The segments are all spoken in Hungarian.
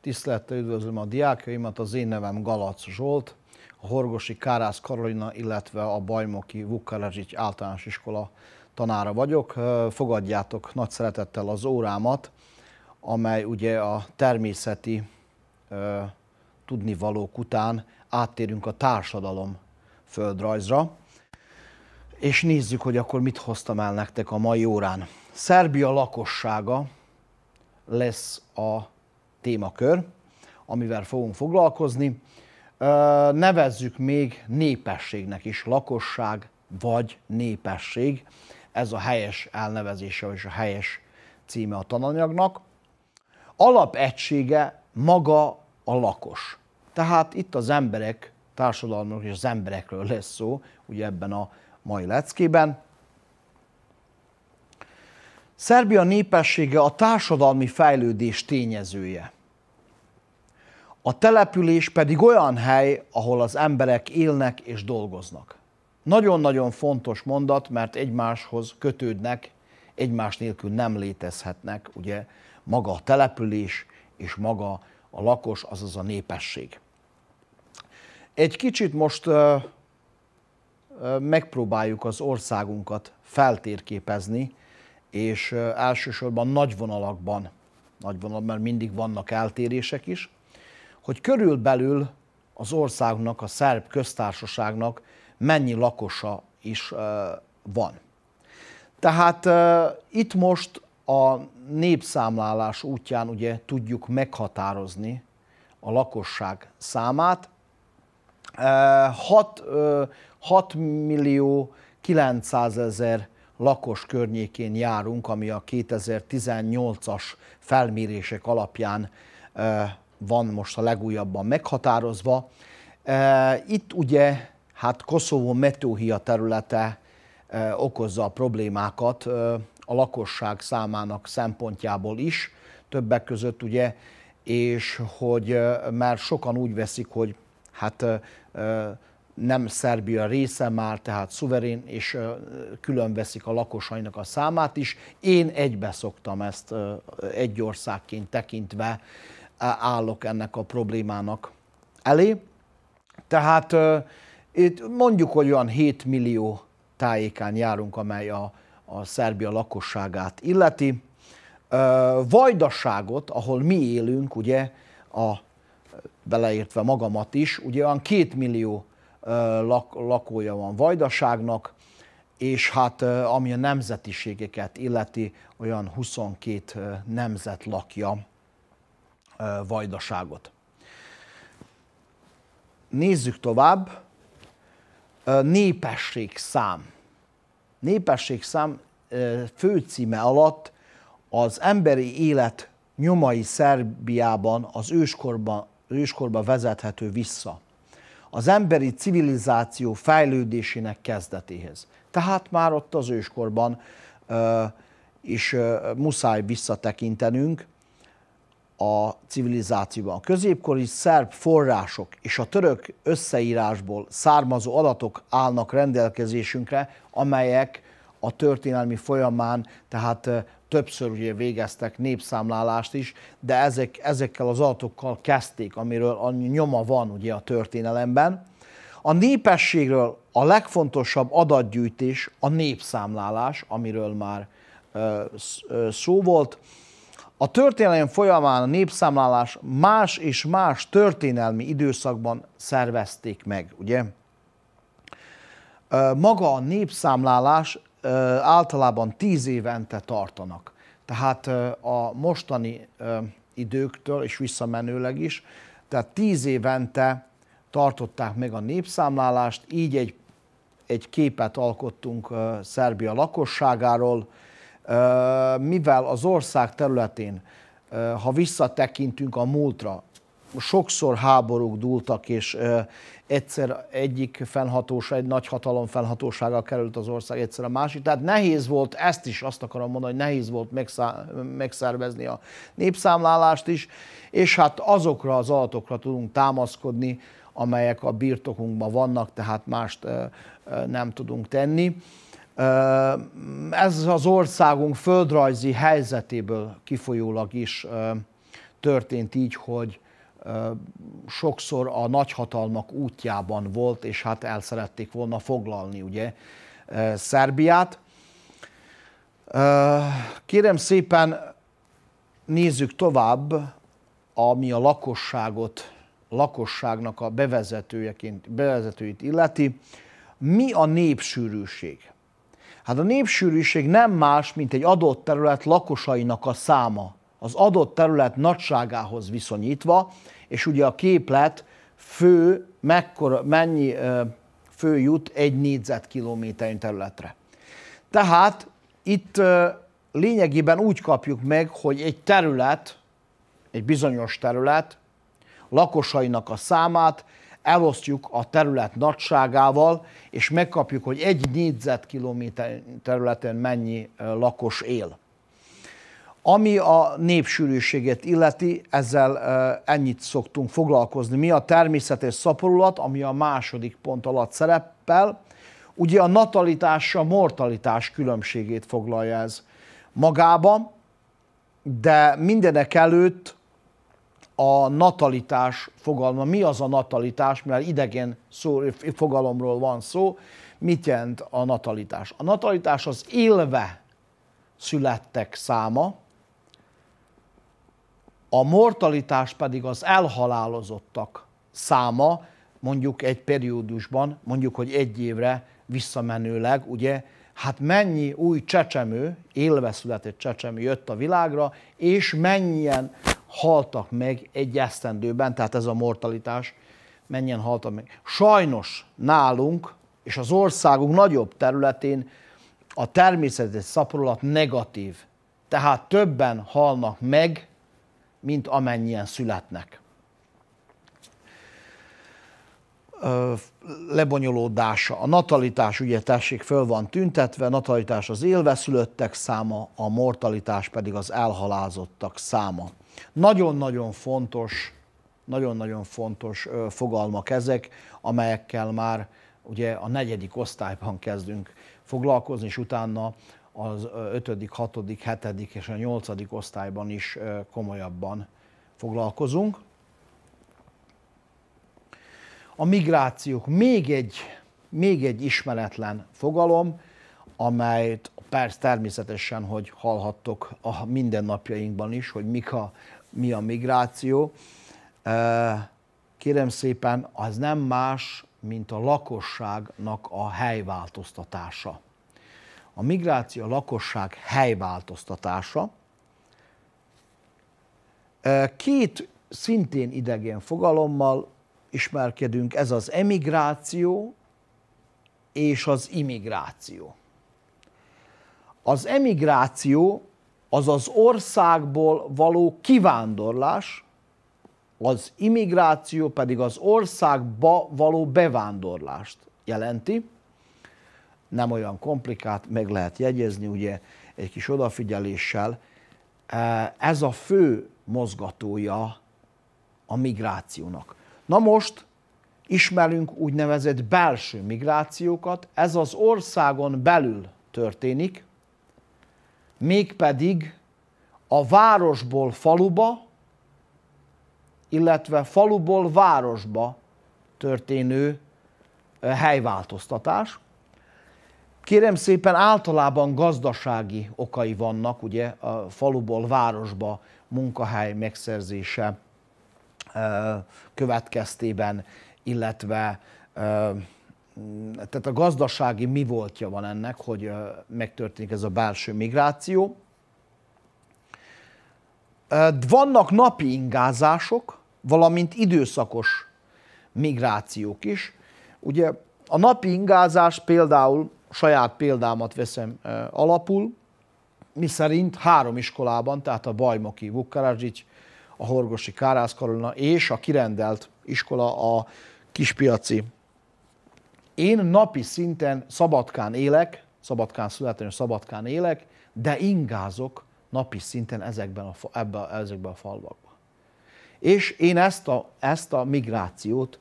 Tisztelettel üdvözlöm a diákjaimat, az én nevem Galac Zsolt, a Horgosi Kárász Karolina, illetve a Bajmoki Vukaradzsics általános iskola tanára vagyok. Fogadjátok nagy szeretettel az órámat, amely ugye a természeti ö, tudnivalók után áttérünk a társadalom földrajzra, és nézzük, hogy akkor mit hoztam el nektek a mai órán. Szerbia lakossága lesz a témakör, amivel fogunk foglalkozni. Nevezzük még népességnek is, lakosság vagy népesség. Ez a helyes elnevezése és a helyes címe a tananyagnak. Alapegysége maga a lakos. Tehát itt az emberek, társadalmak és az emberekről lesz szó, ugye ebben a mai leckében. Szerbia népessége a társadalmi fejlődés tényezője. A település pedig olyan hely, ahol az emberek élnek és dolgoznak. Nagyon-nagyon fontos mondat, mert egymáshoz kötődnek, egymás nélkül nem létezhetnek, ugye, maga a település és maga a lakos, azaz a népesség. Egy kicsit most ö, ö, megpróbáljuk az országunkat feltérképezni, és ö, elsősorban nagy vonalakban, nagy vonalakban, mert mindig vannak eltérések is, hogy körülbelül az országnak, a szerb köztársaságnak mennyi lakosa is van. Tehát itt most a népszámlálás útján ugye tudjuk meghatározni a lakosság számát. 6, 6 millió 900 ezer lakos környékén járunk, ami a 2018-as felmérések alapján van most a legújabban meghatározva. E, itt ugye hát Koszovó metóhia területe e, okozza a problémákat e, a lakosság számának szempontjából is, többek között ugye, és hogy már sokan úgy veszik, hogy hát nem Szerbia része már, tehát szuverén, és külön veszik a lakosainak a számát is. Én egybe szoktam ezt egy országként tekintve állok ennek a problémának elé. Tehát itt mondjuk, hogy olyan 7 millió tájékán járunk, amely a, a Szerbia lakosságát illeti. Vajdaságot, ahol mi élünk, ugye, a, beleértve magamat is, ugye olyan 2 millió lak, lakója van Vajdaságnak, és hát ami a nemzetiségeket illeti, olyan 22 nemzet lakja vajdaságot. Nézzük tovább. Népességszám. Népességszám főcíme alatt az emberi élet nyomai Szerbiában az őskorban, őskorba vezethető vissza. Az emberi civilizáció fejlődésének kezdetéhez. Tehát már ott az őskorban, és muszáj visszatekintenünk, a civilizációban. A középkori szerb források és a török összeírásból származó adatok állnak rendelkezésünkre, amelyek a történelmi folyamán, tehát többször ugye végeztek népszámlálást is, de ezek, ezekkel az adatokkal kezdték, amiről annyi nyoma van ugye a történelemben. A népességről a legfontosabb adatgyűjtés a népszámlálás, amiről már ö, szó volt, a történelem folyamán a népszámlálás más és más történelmi időszakban szervezték meg, ugye? Maga a népszámlálás általában tíz évente tartanak. Tehát a mostani időktől és visszamenőleg is, tehát tíz évente tartották meg a népszámlálást, így egy, egy képet alkottunk Szerbia lakosságáról, mivel az ország területén, ha visszatekintünk a múltra, sokszor háborúk dúltak, és egyszer egyik fennhatóság, egy nagy hatalom fennhatósága került az ország, egyszer a másik. Tehát nehéz volt, ezt is azt akarom mondani, hogy nehéz volt megszervezni a népszámlálást is, és hát azokra az adatokra tudunk támaszkodni, amelyek a birtokunkban vannak, tehát mást nem tudunk tenni. Ez az országunk földrajzi helyzetéből kifolyólag is történt így, hogy sokszor a nagyhatalmak útjában volt, és hát el szerették volna foglalni ugye Szerbiát. Kérem szépen, nézzük tovább, ami a lakosságot, lakosságnak a bevezetőjeként, bevezetőit illeti. Mi a népsűrűség? Hát a népsűrűség nem más, mint egy adott terület lakosainak a száma, az adott terület nagyságához viszonyítva, és ugye a képlet fő, mekkora, mennyi fő jut egy négyzetkilométernyi területre. Tehát itt lényegében úgy kapjuk meg, hogy egy terület, egy bizonyos terület lakosainak a számát elosztjuk a terület nagyságával, és megkapjuk, hogy egy négyzetkilométer területen mennyi lakos él. Ami a népsűrűséget illeti, ezzel ennyit szoktunk foglalkozni. Mi a természetes szaporulat, ami a második pont alatt szerepel, ugye a natalitás, a mortalitás különbségét foglalja ez magába, de mindenek előtt a natalitás fogalma. Mi az a natalitás, mivel idegen szó, fogalomról van szó, mit jelent a natalitás? A natalitás az élve születtek száma, a mortalitás pedig az elhalálozottak száma, mondjuk egy periódusban, mondjuk, hogy egy évre visszamenőleg, ugye, hát mennyi új csecsemő, élve született csecsemő jött a világra, és mennyien haltak meg egy esztendőben, tehát ez a mortalitás, mennyien haltak meg. Sajnos nálunk és az országunk nagyobb területén a természetes szaporulat negatív. Tehát többen halnak meg, mint amennyien születnek. lebonyolódása. A natalitás, ugye tessék, föl van tüntetve, a natalitás az élveszülöttek száma, a mortalitás pedig az elhalázottak száma. Nagyon-nagyon fontos, nagyon-nagyon fontos fogalmak ezek, amelyekkel már ugye a negyedik osztályban kezdünk foglalkozni, és utána az ötödik, hatodik, hetedik és a nyolcadik osztályban is komolyabban foglalkozunk. A migrációk még egy, még egy ismeretlen fogalom, amelyet persze természetesen, hogy hallhattok a mindennapjainkban is, hogy mik a, mi a migráció. Kérem szépen, az nem más, mint a lakosságnak a helyváltoztatása. A migráció a lakosság helyváltoztatása. Két szintén idegen fogalommal ismerkedünk, ez az emigráció és az immigráció. Az emigráció az az országból való kivándorlás, az immigráció pedig az országba való bevándorlást jelenti. Nem olyan komplikált, meg lehet jegyezni, ugye egy kis odafigyeléssel. Ez a fő mozgatója a migrációnak. Na most ismerünk úgynevezett belső migrációkat, ez az országon belül történik, mégpedig a városból faluba, illetve faluból városba történő helyváltoztatás. Kérem szépen, általában gazdasági okai vannak, ugye a faluból városba munkahely megszerzése következtében, illetve tehát a gazdasági mi voltja van ennek, hogy megtörténik ez a belső migráció. Vannak napi ingázások, valamint időszakos migrációk is. Ugye a napi ingázás például, saját példámat veszem alapul, mi szerint három iskolában, tehát a Bajmoki Vukkarazsics, a Horgosi Kárász Karolina és a kirendelt iskola a Kispiaci. Én napi szinten Szabadkán élek, Szabadkán születtem, és Szabadkán élek, de ingázok napi szinten ezekben a, ebben, ezekben a falvakban. És én ezt a, ezt a migrációt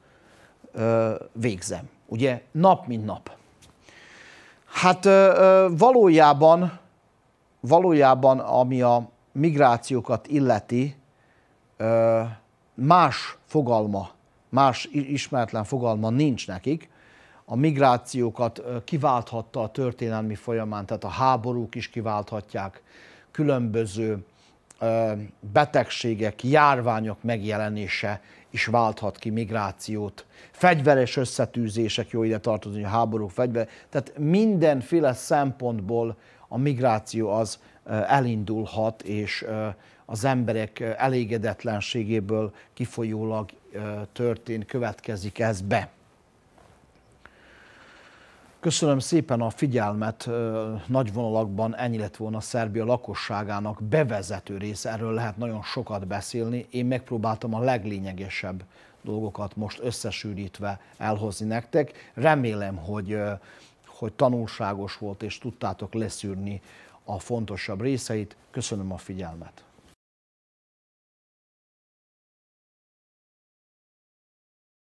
ö, végzem, ugye, nap mint nap. Hát ö, valójában, valójában, ami a migrációkat illeti, más fogalma, más ismeretlen fogalma nincs nekik. A migrációkat kiválthatta a történelmi folyamán, tehát a háborúk is kiválthatják, különböző betegségek, járványok megjelenése is válthat ki migrációt. Fegyveres összetűzések, jó ide tartozni, a háborúk fegyver. Tehát mindenféle szempontból a migráció az, elindulhat, és az emberek elégedetlenségéből kifolyólag történt, következik ez be. Köszönöm szépen a figyelmet, nagy vonalakban ennyi lett volna Szerbia lakosságának bevezető része, erről lehet nagyon sokat beszélni, én megpróbáltam a leglényegesebb dolgokat most összesűrítve elhozni nektek. Remélem, hogy, hogy tanulságos volt és tudtátok leszűrni a fontosabb részeit. Köszönöm a figyelmet!